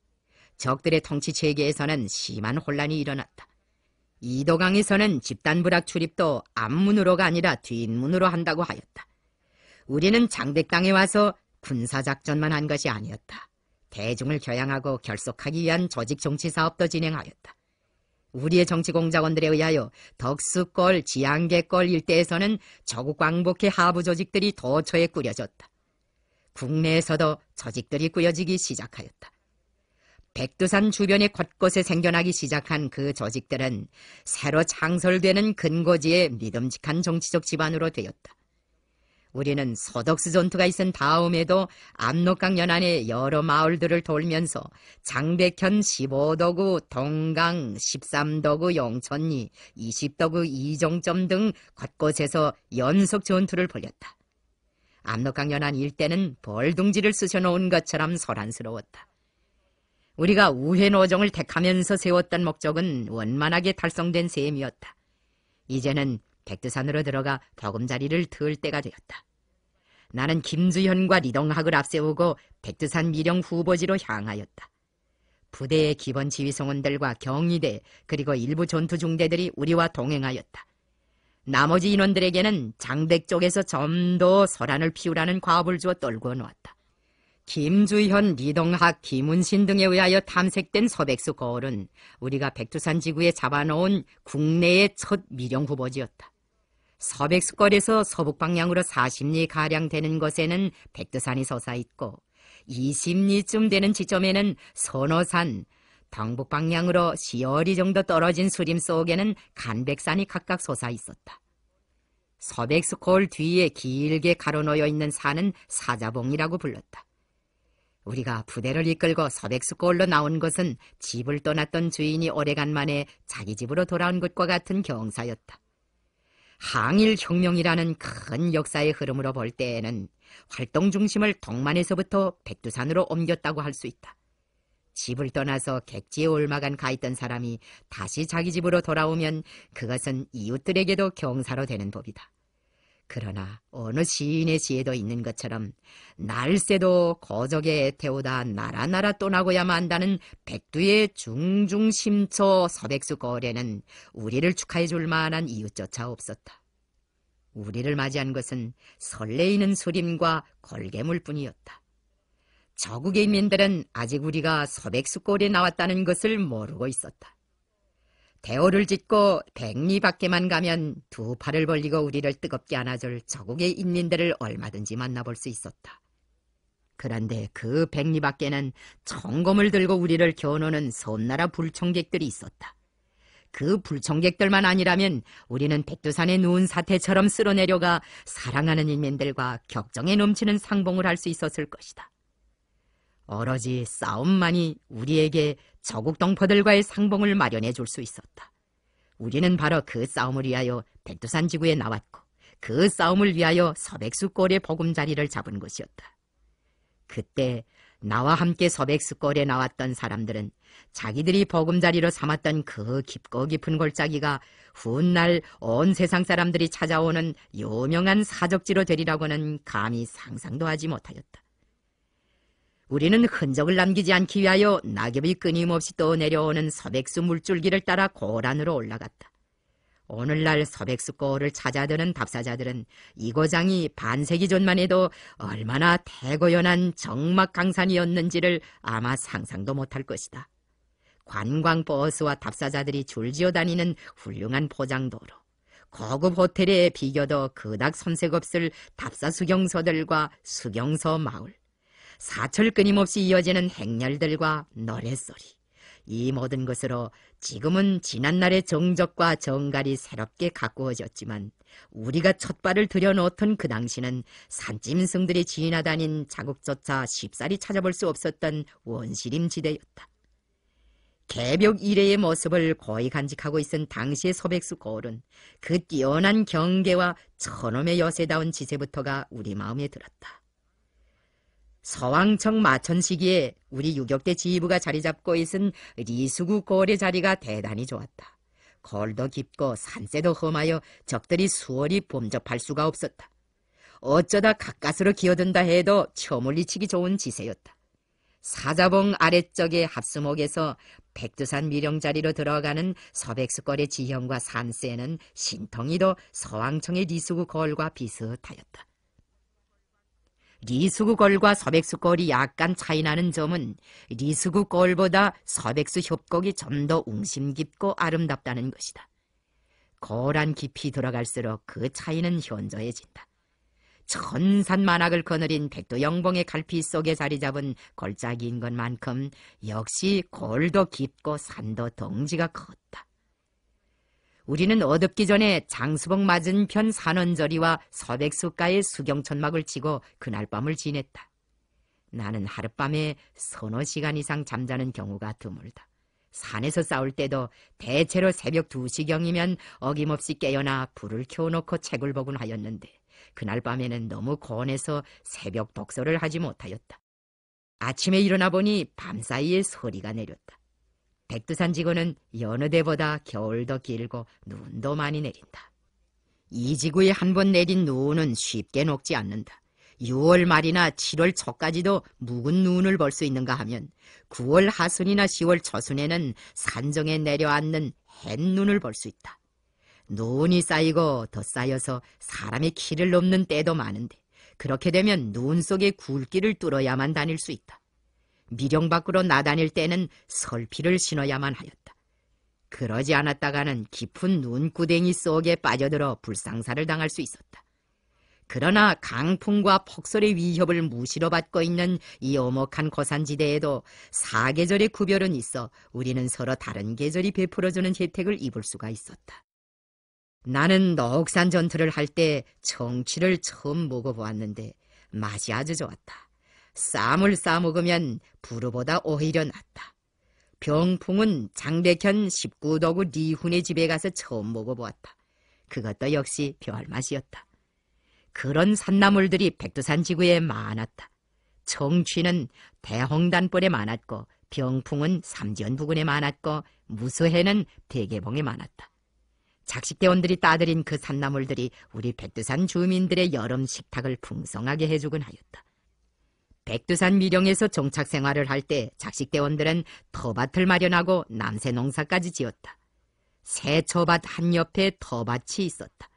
적들의 통치 체계에서는 심한 혼란이 일어났다. 이도강에서는 집단불락 출입도 앞문으로가 아니라 뒷문으로 한다고 하였다. 우리는 장백 땅에 와서 군사작전만 한 것이 아니었다. 대중을 겨양하고 결속하기 위한 조직 정치 사업도 진행하였다. 우리의 정치 공작원들에 의하여 덕수골, 지안계골 일대에서는 저국 광복회 하부 조직들이 도처에 꾸려졌다. 국내에서도 조직들이 꾸려지기 시작하였다. 백두산 주변의 곳곳에 생겨나기 시작한 그 조직들은 새로 창설되는 근거지의 믿음직한 정치적 집안으로 되었다. 우리는 서덕스 전투가 있은 다음에도 압록강 연안의 여러 마을들을 돌면서 장백현 15도구, 동강 13도구 영천리, 20도구 이종점등 곳곳에서 연속 전투를 벌였다. 압록강 연안 일대는 벌둥지를 쑤셔놓은 것처럼 소란스러웠다. 우리가 우회노정을 택하면서 세웠던 목적은 원만하게 달성된 셈이었다. 이제는 백두산으로 들어가 버금자리를 틀 때가 되었다. 나는 김주현과 리동학을 앞세우고 백두산 미령 후보지로 향하였다. 부대의 기본 지휘성원들과 경위대 그리고 일부 전투 중대들이 우리와 동행하였다. 나머지 인원들에게는 장백 쪽에서 점도 서란을 피우라는 과업을 주어 떨궈 놓았다. 김주현, 리동학, 김운신 등에 의하여 탐색된 서백수 거울은 우리가 백두산 지구에 잡아놓은 국내의 첫 미령 후보지였다. 서백수거리에서 서북 방향으로 40리 가량 되는 곳에는 백두산이 솟아 있고 20리쯤 되는 지점에는 선호산, 당북 방향으로 1 0어리 정도 떨어진 수림 속에는 간백산이 각각 솟아 있었다. 서백수골 뒤에 길게 가로놓여 있는 산은 사자봉이라고 불렀다. 우리가 부대를 이끌고 서백수골로 나온 것은 집을 떠났던 주인이 오래간만에 자기 집으로 돌아온 것과 같은 경사였다. 항일혁명이라는 큰 역사의 흐름으로 볼 때에는 활동 중심을 동만에서부터 백두산으로 옮겼다고 할 수 있다. 집을 떠나서 객지에 올마간 가 있던 사람이 다시 자기 집으로 돌아오면 그것은 이웃들에게도 경사로 되는 법이다. 그러나 어느 시인의 시에도 있는 것처럼 날새도 거적에 태우다 나라나라 떠나고야만 다는 백두의 중중심초 서백수 거래는 우리를 축하해 줄 만한 이웃조차 없었다. 우리를 맞이한 것은 설레이는 소림과 걸개물뿐이었다. 저국의 인민들은 아직 우리가 서백수 꼴에 나왔다는 것을 모르고 있었다. 대오를 짓고 백리 밖에만 가면 두 팔을 벌리고 우리를 뜨겁게 안아줄 저국의 인민들을 얼마든지 만나볼 수 있었다. 그런데 그 백리 밖에는 청검을 들고 우리를 겨누는 손나라 불청객들이 있었다. 그 불청객들만 아니라면 우리는 백두산에 누운 사태처럼 쓸어내려가 사랑하는 인민들과 격정에 넘치는 상봉을 할 수 있었을 것이다. 어러지 싸움만이 우리에게 저국 동포들과의 상봉을 마련해 줄 수 있었다. 우리는 바로 그 싸움을 위하여 백두산 지구에 나왔고 그 싸움을 위하여 서백수골의 보금자리를 잡은 것이었다. 그때 나와 함께 서백수골에 나왔던 사람들은 자기들이 보금자리로 삼았던 그 깊고 깊은 골짜기가 훗날 온 세상 사람들이 찾아오는 유명한 사적지로 되리라고는 감히 상상도 하지 못하였다. 우리는 흔적을 남기지 않기 위하여 낙엽이 끊임없이 떠내려오는 서백수 물줄기를 따라 고란으로 올라갔다. 오늘날 서백수 거를 찾아드는 답사자들은 이 고장이 반세기 전만 해도 얼마나 대고연한 정막강산이었는지를 아마 상상도 못할 것이다. 관광버스와 답사자들이 줄지어 다니는 훌륭한 포장도로, 거급 호텔에 비교도 그닥 손색없을 답사 수경서들과 수경서 마을, 사철 끊임없이 이어지는 행렬들과 노랫소리. 이 모든 것으로 지금은 지난날의 정적과 정갈이 새롭게 가꾸어졌지만 우리가 첫발을 들여놓던 그 당시는 산짐승들이 지나다닌 자국조차 쉽사리 찾아볼 수 없었던 원시림 지대였다. 개벽 이래의 모습을 거의 간직하고 있은 당시의 소백수 고을은 그 뛰어난 경계와 천엄의 여세다운 지세부터가 우리 마음에 들었다. 서왕청 마천 시기에 우리 유격대 지휘부가 자리 잡고 있은 리수구 골의 자리가 대단히 좋았다. 골도 깊고 산세도 험하여 적들이 수월히 범접할 수가 없었다. 어쩌다 가까스로 기어든다 해도 처물리치기 좋은 지세였다. 사자봉 아래쪽의 합수목에서 백두산 미령자리로 들어가는 서백수골의 지형과 산세는 신통이도 서왕청의 리수구 골과 비슷하였다. 리수구걸과 서백수걸이 약간 차이나는 점은 리수구걸보다 서백수 협곡이 좀 더 웅심 깊고 아름답다는 것이다. 거란 깊이 들어갈수록 그 차이는 현저해진다. 천산만악을 거느린 백도영봉의 갈피 속에 자리 잡은 걸작인 것만큼 역시 골도 깊고 산도 덩지가 컸다. 우리는 어둡기 전에 장수복 맞은편 산원저리와 서백숲가의 수경천막을 치고 그날 밤을 지냈다. 나는 하룻밤에 서너 시간 이상 잠자는 경우가 드물다. 산에서 싸울 때도 대체로 새벽 두시경이면 어김없이 깨어나 불을 켜놓고 책을 보곤 하였는데 그날 밤에는 너무 고원해서 새벽 독서를 하지 못하였다. 아침에 일어나 보니 밤사이에 소리가 내렸다. 백두산 지구는 여느 대보다 겨울도 길고 눈도 많이 내린다. 이 지구에 한 번 내린 눈은 쉽게 녹지 않는다. 6월 말이나 7월 초까지도 묵은 눈을 볼 수 있는가 하면 9월 하순이나 10월 초순에는 산정에 내려앉는 햇눈을 볼 수 있다. 눈이 쌓이고 더 쌓여서 사람의 키를 넘는 때도 많은데 그렇게 되면 눈속에 굵기를 뚫어야만 다닐 수 있다. 미령 밖으로 나다닐 때는 설피를 신어야만 하였다. 그러지 않았다가는 깊은 눈구덩이 속에 빠져들어 불상사를 당할 수 있었다. 그러나 강풍과 폭설의 위협을 무시로 받고 있는 이 어목한 고산지대에도 사계절의 구별은 있어 우리는 서로 다른 계절이 베풀어주는 혜택을 입을 수가 있었다. 나는 너옥산 전투를 할 때청취를 처음 먹어보았는데 맛이 아주 좋았다. 쌈을 싸먹으면 부르보다 오히려 낫다. 병풍은 장백현 19도구 리훈의 집에 가서 처음 먹어보았다. 그것도 역시 별 맛이었다. 그런 산나물들이 백두산 지구에 많았다. 청취는 대홍단벌에 많았고 병풍은 삼지연 부근에 많았고 무수해는 대개봉에 많았다. 작식대원들이 따들인 그 산나물들이 우리 백두산 주민들의 여름 식탁을 풍성하게 해주곤 하였다. 백두산 미령에서 종착 생활을 할 때 작식대원들은 터밭을 마련하고 남새 농사까지 지었다. 새초밭한 옆에 터밭이 있었다.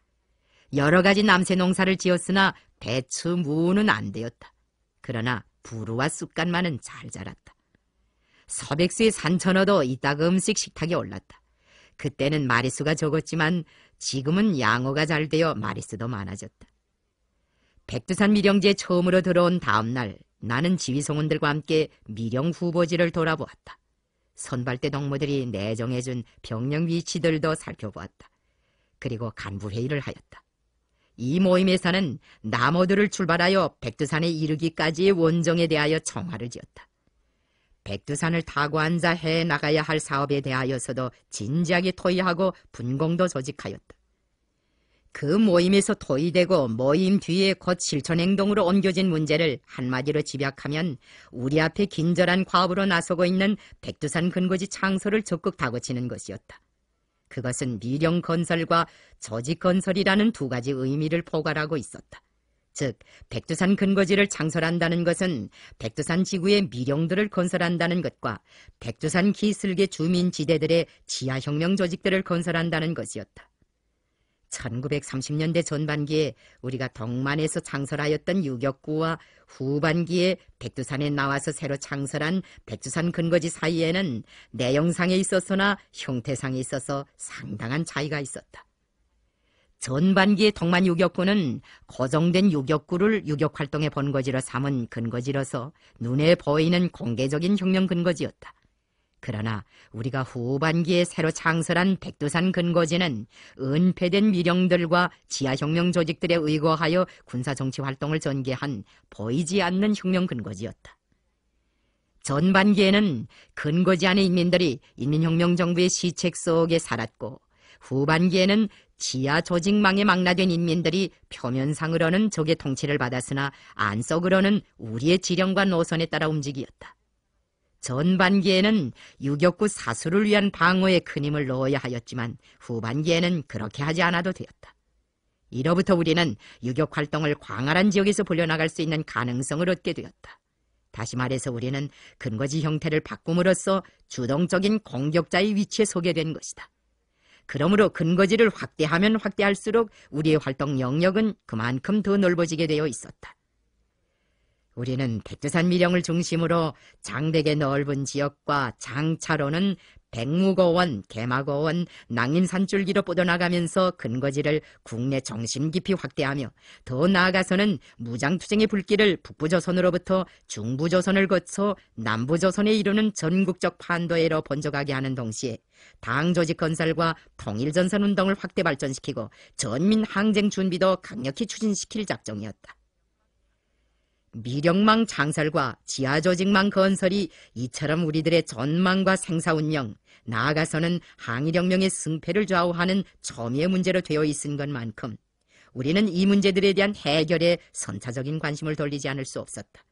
여러 가지 남새 농사를 지었으나 대추 무는 안 되었다. 그러나 부루와 쑥갓만은 잘 자랐다. 서백수의 산천어도 이따금씩 식탁에 올랐다. 그때는 마리수가 적었지만 지금은 양어가 잘 되어 마리수도 많아졌다. 백두산 미령지에 처음으로 들어온 다음날 나는 지휘성원들과 함께 미령 후보지를 돌아보았다. 선발대 동무들이 내정해준 병력 위치들도 살펴보았다. 그리고 간부회의를 하였다. 이 모임에서는 나무들을 출발하여 백두산에 이르기까지의 원정에 대하여 청화를 지었다. 백두산을 타고 앉아 해 나가야 할 사업에 대하여서도 진지하게 토의하고 분공도 조직하였다. 그 모임에서 토의되고 모임 뒤에 곧 실천 행동으로 옮겨진 문제를 한마디로 집약하면 우리 앞에 긴절한 과업으로 나서고 있는 백두산 근거지 창설을 적극 다그치는 것이었다. 그것은 미령 건설과 저직 건설이라는 두 가지 의미를 포괄하고 있었다. 즉, 백두산 근거지를 창설한다는 것은 백두산 지구의 미령들을 건설한다는 것과 백두산 기슭의 주민 지대들의 지하 혁명 조직들을 건설한다는 것이었다. 1930년대 전반기에 우리가 덕만에서 창설하였던 유격구와 후반기에 백두산에 나와서 새로 창설한 백두산 근거지 사이에는 내용상에 있어서나 형태상에 있어서 상당한 차이가 있었다. 전반기의 덕만 유격구는 고정된 유격구를 유격활동의 본거지로 삼은 근거지로서 눈에 보이는 공개적인 혁명 근거지였다. 그러나 우리가 후반기에 새로 창설한 백두산 근거지는 은폐된 미령들과 지하혁명 조직들에 의거하여 군사정치 활동을 전개한 보이지 않는 혁명 근거지였다. 전반기에는 근거지 안의 인민들이 인민혁명정부의 시책 속에 살았고 후반기에는 지하 조직망에 망라된 인민들이 표면상으로는 적의 통치를 받았으나 안속으로는 우리의 지령과 노선에 따라 움직이었다. 전반기에는 유격구 사수를 위한 방어에 큰 힘을 넣어야 하였지만 후반기에는 그렇게 하지 않아도 되었다. 이로부터 우리는 유격 활동을 광활한 지역에서 벌려나갈 수 있는 가능성을 얻게 되었다. 다시 말해서 우리는 근거지 형태를 바꿈으로써 주동적인 공격자의 위치에 서게 된 것이다. 그러므로 근거지를 확대하면 확대할수록 우리의 활동 영역은 그만큼 더 넓어지게 되어 있었다. 우리는 백두산 미령을 중심으로 장백의 넓은 지역과 장차로는 백무거원, 개마거원, 낭림산줄기로 뻗어나가면서 근거지를 국내 정심 깊이 확대하며 더 나아가서는 무장투쟁의 불길을 북부조선으로부터 중부조선을 거쳐 남부조선에 이르는 전국적 판도에로 번져가게 하는 동시에 당 조직 건설과 통일전선 운동을 확대 발전시키고 전민 항쟁 준비도 강력히 추진시킬 작정이었다. 미령망 장설과 지하조직망 건설이 이처럼 우리들의 전망과 생사운영, 나아가서는 항일혁명의 승패를 좌우하는 점의 문제로 되어 있은 것만큼 우리는 이 문제들에 대한 해결에 선차적인 관심을 돌리지 않을 수 없었다.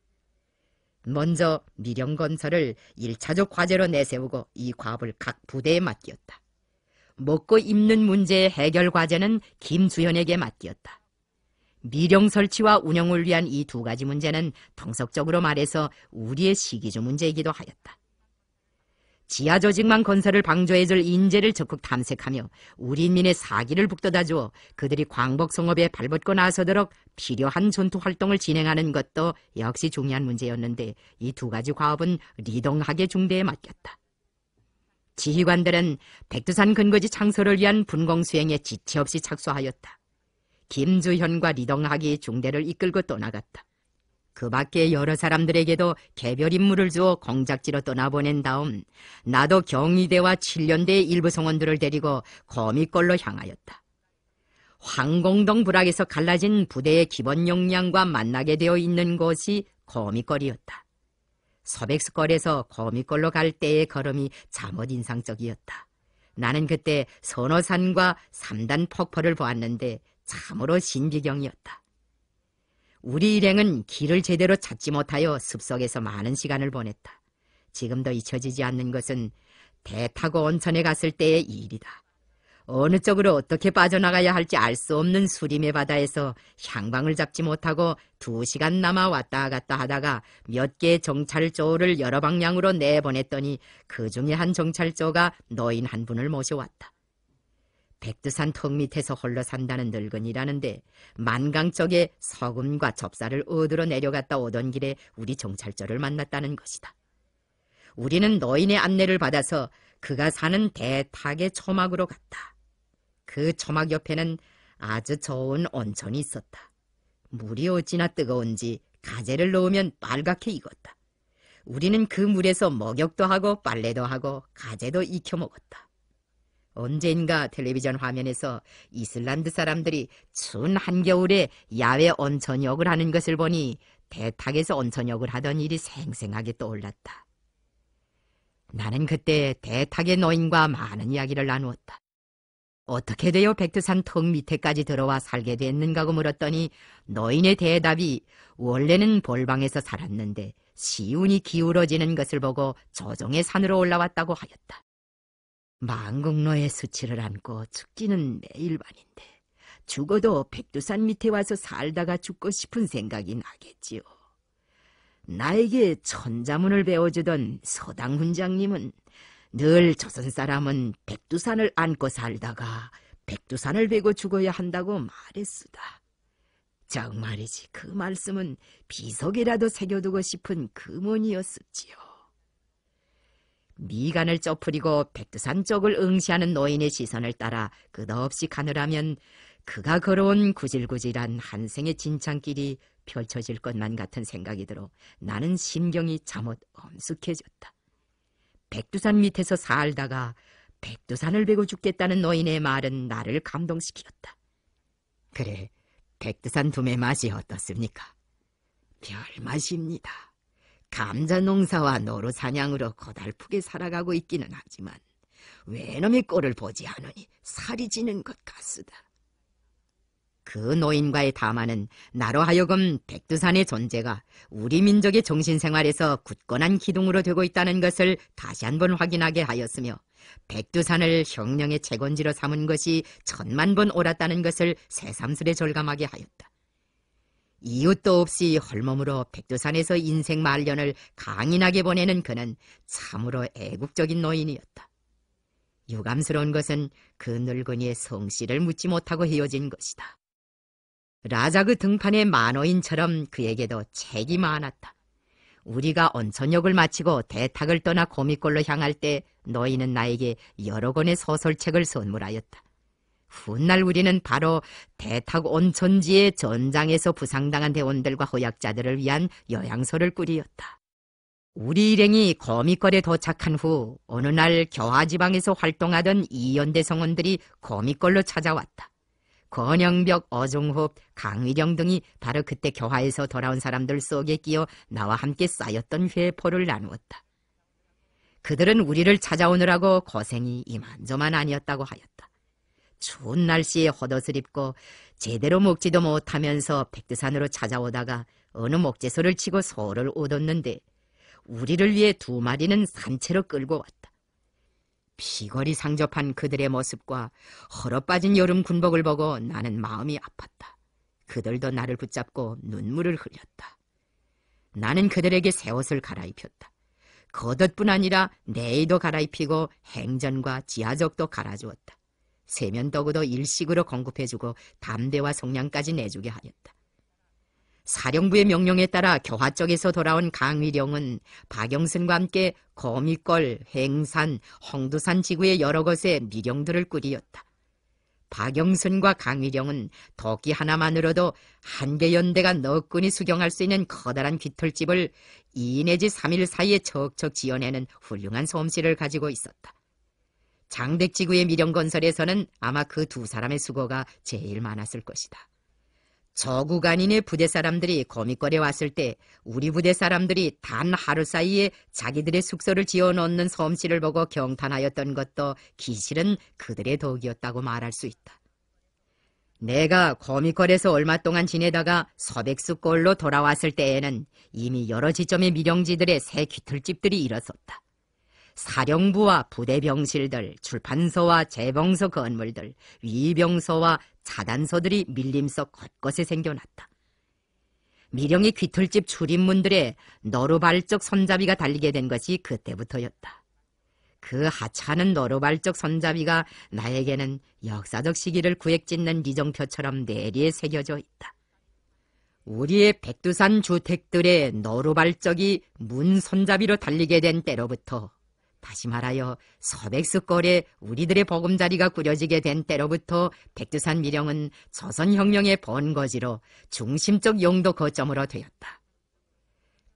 먼저 미령 건설을 1차적 과제로 내세우고 이 과업을 각 부대에 맡겼다. 먹고 입는 문제의 해결 과제는 김수현에게 맡겼다. 미령 설치와 운영을 위한 이 두 가지 문제는 통속적으로 말해서 우리의 시기조 문제이기도 하였다. 지하 조직망 건설을 방조해줄 인재를 적극 탐색하며 우리 인민의 사기를 북돋아 주어 그들이 광복 성업에 발벗고 나서도록 필요한 전투 활동을 진행하는 것도 역시 중요한 문제였는데 이 두 가지 과업은 리동하게 중대에 맡겼다. 지휘관들은 백두산 근거지 창설을 위한 분공 수행에 지체 없이 착수하였다. 김주현과 리덩학이 중대를 이끌고 떠나갔다. 그 밖에 여러 사람들에게도 개별 임무를 주어 공작지로 떠나보낸 다음 나도 경희대와 7년대 의 일부 성원들을 데리고 거미골로 향하였다. 황공동 불악에서 갈라진 부대의 기본 역량과 만나게 되어 있는 곳이 거미골이었다. 서백스골에서 거미골로 갈 때의 걸음이 잠옷 인상적이었다. 나는 그때 선호산과 삼단 폭포를 보았는데 참으로 신비경이었다. 우리 일행은 길을 제대로 찾지 못하여 숲속에서 많은 시간을 보냈다. 지금도 잊혀지지 않는 것은 대 타고 온천에 갔을 때의 일이다. 어느 쪽으로 어떻게 빠져나가야 할지 알 수 없는 수림의 바다에서 향방을 잡지 못하고 두 시간 남아 왔다 갔다 하다가 몇 개의 정찰조를 여러 방향으로 내보냈더니 그 중에 한 정찰조가 노인 한 분을 모셔왔다. 백두산 턱 밑에서 홀로 산다는 늙은이라는데 만강 쪽에 서금과 접사를 얻으러 내려갔다 오던 길에 우리 정찰절을 만났다는 것이다. 우리는 너인의 안내를 받아서 그가 사는 대탁의 초막으로 갔다. 그 초막 옆에는 아주 좋은 온천이 있었다. 물이 어찌나 뜨거운지 가재를 넣으면 빨갛게 익었다. 우리는 그 물에서 목욕도 하고 빨래도 하고 가재도 익혀 먹었다. 언젠가 텔레비전 화면에서 이슬란드 사람들이 추운 한겨울에 야외 온천욕을 하는 것을 보니 대탁에서 온천욕을 하던 일이 생생하게 떠올랐다. 나는 그때 대탁의 노인과 많은 이야기를 나누었다. 어떻게 되어 백두산 턱 밑에까지 들어와 살게 됐는가고 물었더니 노인의 대답이 원래는 볼방에서 살았는데 시운이 기울어지는 것을 보고 조정의 산으로 올라왔다고 하였다. 망국노의 수치를 안고 죽기는 매일 반인데 죽어도 백두산 밑에 와서 살다가 죽고 싶은 생각이 나겠지요. 나에게 천자문을 배워주던 서당 훈장님은 늘 조선 사람은 백두산을 안고 살다가 백두산을 베고 죽어야 한다고 말했수다. 정말이지 그 말씀은 비석이라도 새겨두고 싶은 금원이었었지요. 미간을 쩌풀이고 백두산 쪽을 응시하는 노인의 시선을 따라 끝없이 가느라면 그가 걸어온 구질구질한 한생의 진창길이 펼쳐질 것만 같은 생각이 들어 나는 심경이 잠옷 엄숙해졌다. 백두산 밑에서 살다가 백두산을 베고 죽겠다는 노인의 말은 나를 감동시키었다. 그래, 백두산 두메 맛이 어떻습니까? 별 맛입니다. 감자 농사와 노루 사냥으로 고달프게 살아가고 있기는 하지만 외놈의 꼴을 보지 않으니 살이 지는 것 같수다. 그 노인과의 담화는 나로 하여금 백두산의 존재가 우리 민족의 정신생활에서 굳건한 기둥으로 되고 있다는 것을 다시 한 번 확인하게 하였으며 백두산을 형령의 재건지로 삼은 것이 천만 번 옳았다는 것을 새삼스레 절감하게 하였다. 이웃도 없이 헐몸으로 백두산에서 인생 말년을 강인하게 보내는 그는 참으로 애국적인 노인이었다. 유감스러운 것은 그 늙은이의 성씨를 묻지 못하고 헤어진 것이다. 라자그 등판의 만호인처럼 그에게도 책이 많았다. 우리가 언천역을 마치고 대탁을 떠나 고미골로 향할 때 너희는 나에게 여러 권의 소설책을 선물하였다. 훗날 우리는 바로 대탁 온천지의 전장에서 부상당한 대원들과 허약자들을 위한 여양소를 꾸리었다. 우리 일행이 거미걸에 도착한 후 어느 날 겨화지방에서 활동하던 이연대 성원들이 거미걸로 찾아왔다. 권영벽, 어종홉, 강위령 등이 바로 그때 교화에서 돌아온 사람들 속에 끼어 나와 함께 쌓였던 회포를 나누었다. 그들은 우리를 찾아오느라고 고생이 이만저만 아니었다고 하였다. 추운 날씨에 헛옷을 입고 제대로 먹지도 못하면서 백두산으로 찾아오다가 어느 목재소를 치고 소를 얻었는데 우리를 위해 두 마리는 산채로 끌고 왔다. 피거이 상접한 그들의 모습과 헐어빠진 여름 군복을 보고 나는 마음이 아팠다. 그들도 나를 붙잡고 눈물을 흘렸다. 나는 그들에게 새 옷을 갈아입혔다. 겉옷뿐 아니라 내의도 갈아입히고 행전과 지하적도 갈아주었다. 세면더구도 일식으로 공급해주고 담대와 성냥까지 내주게 하였다. 사령부의 명령에 따라 교화 쪽에서 돌아온 강위령은 박영순과 함께 거미골, 행산, 홍두산 지구의 여러 곳에 미령들을 꾸리었다. 박영순과 강위령은 도끼 하나만으로도 한개 연대가 너끈히 수경할 수 있는 커다란 귀털집을 2 내지 3일 사이에 척척 지어내는 훌륭한 솜씨를 가지고 있었다. 장백지구의 미령건설에서는 아마 그 두 사람의 수고가 제일 많았을 것이다. 저 구간인의 부대 사람들이 거미거리에 왔을 때 우리 부대 사람들이 단 하루 사이에 자기들의 숙소를 지어 놓는 섬씨를 보고 경탄하였던 것도 기실은 그들의 덕이었다고 말할 수 있다. 내가 거미걸에서 얼마 동안 지내다가 서백수골로 돌아왔을 때에는 이미 여러 지점의 미령지들의 새 귀틀집들이 일어섰다. 사령부와 부대병실들, 출판소와 재봉소 그 건물들, 위병소와 차단소들이 밀림속 곳곳에 생겨났다. 미령의 귀털집 출입문들에 너로발적 손잡이가 달리게 된 것이 그때부터였다. 그 하찮은 너로발적 손잡이가 나에게는 역사적 시기를 구획짓는 리정표처럼 내리에 새겨져 있다. 우리의 백두산 주택들의 너로발적이 문 손잡이로 달리게 된 때로부터 다시 말하여 서백수골에 우리들의 보금자리가 꾸려지게 된 때로부터 백두산 미령은 조선혁명의 번거지로 중심적 용도 거점으로 되었다.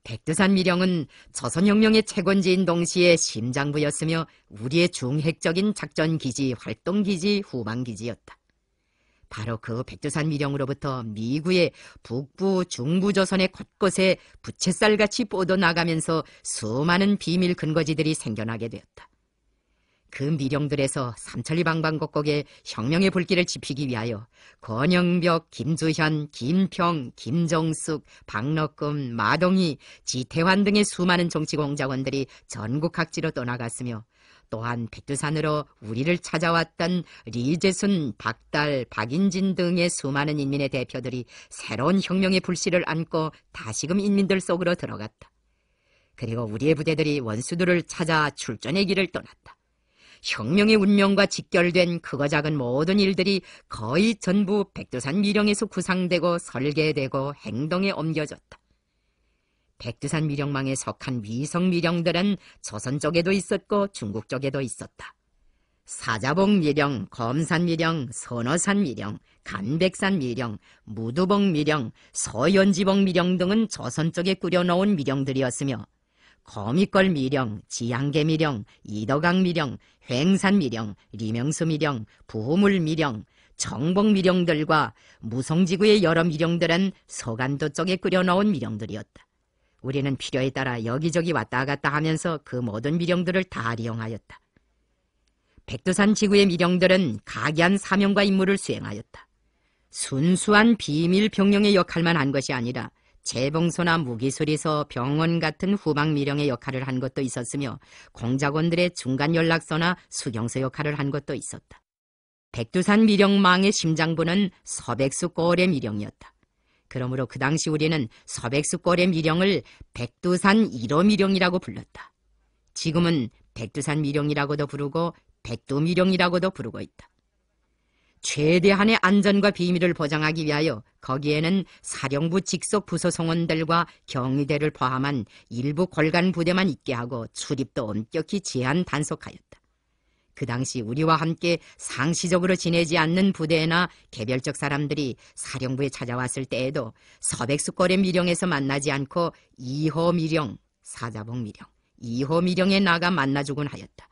백두산 미령은 조선혁명의 최권지인 동시에 심장부였으며 우리의 중핵적인 작전기지, 활동기지, 후방기지였다. 바로 그 백두산 미령으로부터 미구의 북부 중부 조선의 곳곳에 부채살같이 뻗어나가면서 수많은 비밀 근거지들이 생겨나게 되었다. 그 미령들에서 삼천리 방방곡곡에 혁명의 불길을 지피기 위하여 권영벽, 김주현, 김평, 김정숙, 박럭금, 마동희, 지태환 등의 수많은 정치 공작원들이 전국 각지로 떠나갔으며 또한 백두산으로 우리를 찾아왔던 리제순 박달, 박인진 등의 수많은 인민의 대표들이 새로운 혁명의 불씨를 안고 다시금 인민들 속으로 들어갔다. 그리고 우리의 부대들이 원수들을 찾아 출전의 길을 떠났다. 혁명의 운명과 직결된 크고 작은 모든 일들이 거의 전부 백두산 미령에서 구상되고 설계되고 행동에 옮겨졌다. 백두산 미령망에 속한 위성 미령들은 조선 쪽에도 있었고 중국 쪽에도 있었다. 사자봉 미령, 검산 미령, 선어산 미령, 간백산 미령, 무두봉 미령, 서연지봉 미령 등은 조선 쪽에 꾸려놓은 미령들이었으며 거미걸 미령, 지향계 미령, 이덕강 미령, 횡산 미령, 리명수 미령, 부호물 미령, 정봉 미령들과 무성지구의 여러 미령들은 서간도 쪽에 꾸려놓은 미령들이었다. 우리는 필요에 따라 여기저기 왔다 갔다 하면서 그 모든 미령들을 다리용하였다 백두산 지구의 미령들은 각이한 사명과 임무를 수행하였다. 순수한 비밀 병령의 역할만 한 것이 아니라 재봉소나 무기술에서 병원 같은 후방 미령의 역할을 한 것도 있었으며 공작원들의 중간 연락서나 수경서 역할을 한 것도 있었다. 백두산 미령망의 심장부는 서백수 꼬레 미령이었다. 그러므로 그 당시 우리는 서백숙골의 미령을 백두산 1호 미령이라고 불렀다. 지금은 백두산 미령이라고도 부르고 백두미령이라고도 부르고 있다. 최대한의 안전과 비밀을 보장하기 위하여 거기에는 사령부 직속 부서 성원들과 경위대를 포함한 일부 골간 부대만 있게 하고 출입도 엄격히 제한 단속하였다. 그 당시 우리와 함께 상시적으로 지내지 않는 부대나 개별적 사람들이 사령부에 찾아왔을 때에도 서백숙거래 미령에서 만나지 않고 이호 미령, 사자봉 미령, 이호 미령에 나가 만나주곤 하였다.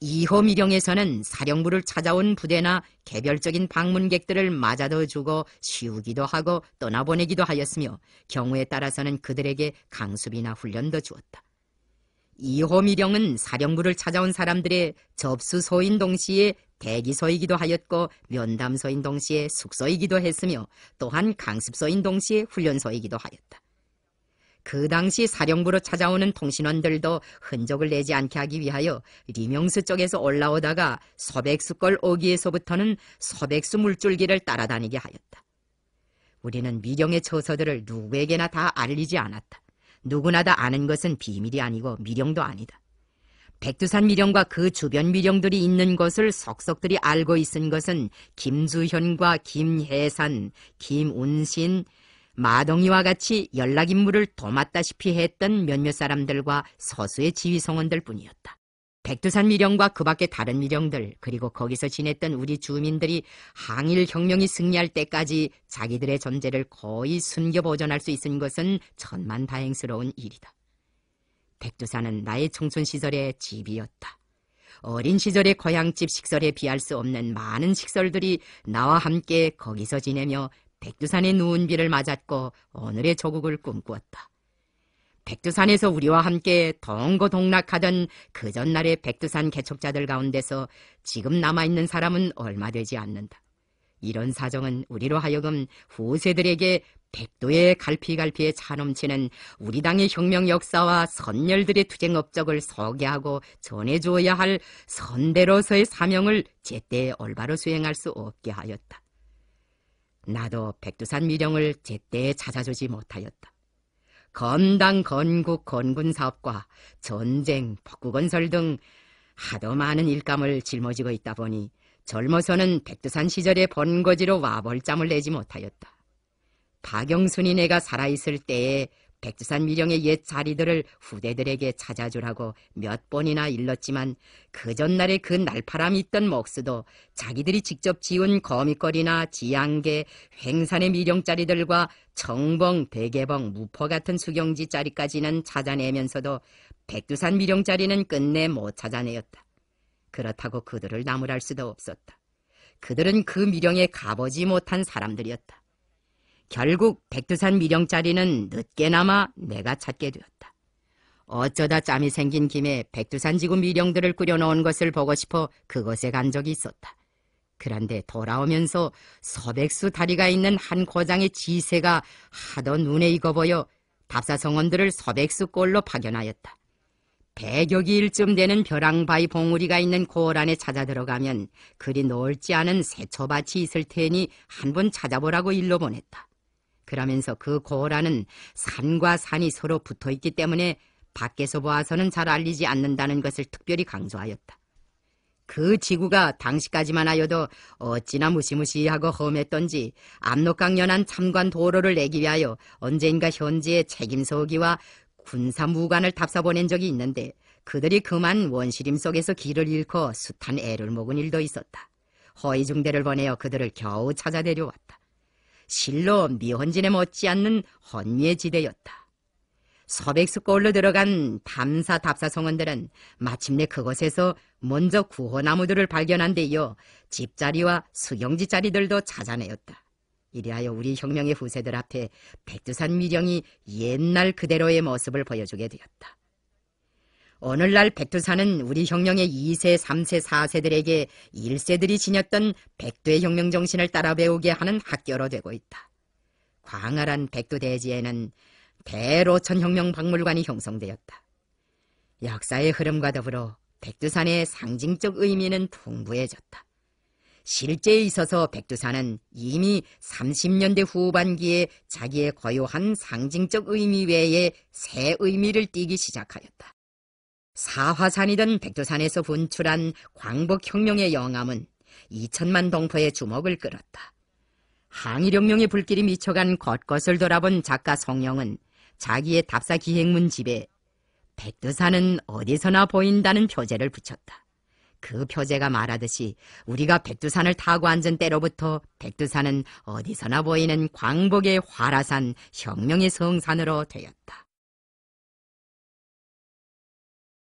이호 미령에서는 사령부를 찾아온 부대나 개별적인 방문객들을 맞아도 주고 쉬우기도 하고 떠나보내기도 하였으며 경우에 따라서는 그들에게 강습이나 훈련도 주었다. 이호미령은 사령부를 찾아온 사람들의 접수소인 동시에 대기소이기도 하였고 면담소인 동시에 숙소이기도 했으며 또한 강습소인 동시에 훈련소이기도 하였다. 그 당시 사령부로 찾아오는 통신원들도 흔적을 내지 않게 하기 위하여 리명수 쪽에서 올라오다가 서백수걸 오기에서부터는 서백수 물줄기를 따라다니게 하였다. 우리는 미령의 처서들을 누구에게나 다 알리지 않았다. 누구나 다 아는 것은 비밀이 아니고 미령도 아니다. 백두산 미령과 그 주변 미령들이 있는 것을 석석들이 알고 있은 것은 김주현과 김혜산 김운신, 마동이와 같이 연락 임무를 도맡다시피 했던 몇몇 사람들과 서수의 지휘성원들 뿐이었다. 백두산 미령과 그 밖의 다른 미령들 그리고 거기서 지냈던 우리 주민들이 항일 혁명이 승리할 때까지 자기들의 존재를 거의 숨겨 보존할 수 있은 것은 천만다행스러운 일이다. 백두산은 나의 청춘 시절의 집이었다. 어린 시절의 고향집 식설에 비할 수 없는 많은 식설들이 나와 함께 거기서 지내며 백두산의 누운 비를 맞았고 오늘의 조국을 꿈꾸었다. 백두산에서 우리와 함께 덩고동락하던그 전날의 백두산 개척자들 가운데서 지금 남아있는 사람은 얼마 되지 않는다. 이런 사정은 우리로 하여금 후세들에게 백도의 갈피갈피에 차넘치는 우리 당의 혁명 역사와 선열들의 투쟁 업적을 소개하고 전해주어야 할 선대로서의 사명을 제때 올바로 수행할 수 없게 하였다. 나도 백두산 미령을 제때 찾아주지 못하였다. 건당 건국 건군 사업과 전쟁, 복구 건설 등 하도 많은 일감을 짊어지고 있다 보니 젊어서는 백두산 시절의 번거지로 와벌잠을 내지 못하였다. 박영순이 내가 살아있을 때에 백두산 미령의옛 자리들을 후대들에게 찾아주라고 몇 번이나 일렀지만 그 전날에 그 날파람이 있던 먹스도 자기들이 직접 지운 거미거리나 지양계, 횡산의 미령자리들과 청봉, 대개봉 무퍼 같은 수경지 자리까지는 찾아내면서도 백두산 미령자리는 끝내 못 찾아내었다. 그렇다고 그들을 나무랄 수도 없었다. 그들은 그 미령에 가보지 못한 사람들이었다. 결국 백두산 미령 자리는 늦게나마 내가 찾게 되었다. 어쩌다 짬이 생긴 김에 백두산 지구 미령들을 끓여놓은 것을 보고 싶어 그곳에 간 적이 있었다. 그런데 돌아오면서 서백수 다리가 있는 한 고장의 지세가 하던 눈에 익어보여 답사성원들을 서백수 골로 파견하였다. 배격이 일쯤 되는 벼랑바위 봉우리가 있는 고을 안에 찾아 들어가면 그리 넓지 않은 새초밭이 있을 테니 한번 찾아보라고 일러 보냈다. 그러면서 그 고라는 산과 산이 서로 붙어 있기 때문에 밖에서 보아서는 잘 알리지 않는다는 것을 특별히 강조하였다. 그 지구가 당시까지만 하여도 어찌나 무시무시하고 험했던지 압록강 연안 참관 도로를 내기 위하여 언제인가 현지의 책임서기와 군사무관을 답사보낸 적이 있는데 그들이 그만 원시림 속에서 길을 잃고 숱한 애를 먹은 일도 있었다. 허위중대를 보내어 그들을 겨우 찾아데려왔다 실로 미혼진에 못지않는 헌예지대였다. 서백수골로 들어간 탐사 답사 성원들은 마침내 그곳에서 먼저 구호나무들을 발견한 데 이어 집자리와 수경지 자리들도 찾아내었다. 이리하여 우리 혁명의 후세들 앞에 백두산 미령이 옛날 그대로의 모습을 보여주게 되었다. 오늘날 백두산은 우리 혁명의 2세, 3세, 4세들에게 1세들이 지녔던 백두의 혁명 정신을 따라 배우게 하는 학교로 되고 있다. 광활한 백두대지에는 대로천 혁명 박물관이 형성되었다. 역사의 흐름과 더불어 백두산의 상징적 의미는 풍부해졌다. 실제에 있어서 백두산은 이미 30년대 후반기에 자기의 고요한 상징적 의미 외에 새 의미를 띠기 시작하였다. 사화산이든 백두산에서 분출한 광복혁명의 영암은 2천만 동포의 주목을 끌었다. 항일혁명의 불길이 미쳐간 곳곳을 돌아본 작가 성령은 자기의 답사 기행문 집에 백두산은 어디서나 보인다는 표제를 붙였다. 그 표제가 말하듯이 우리가 백두산을 타고 앉은 때로부터 백두산은 어디서나 보이는 광복의 화라산, 혁명의 성산으로 되었다.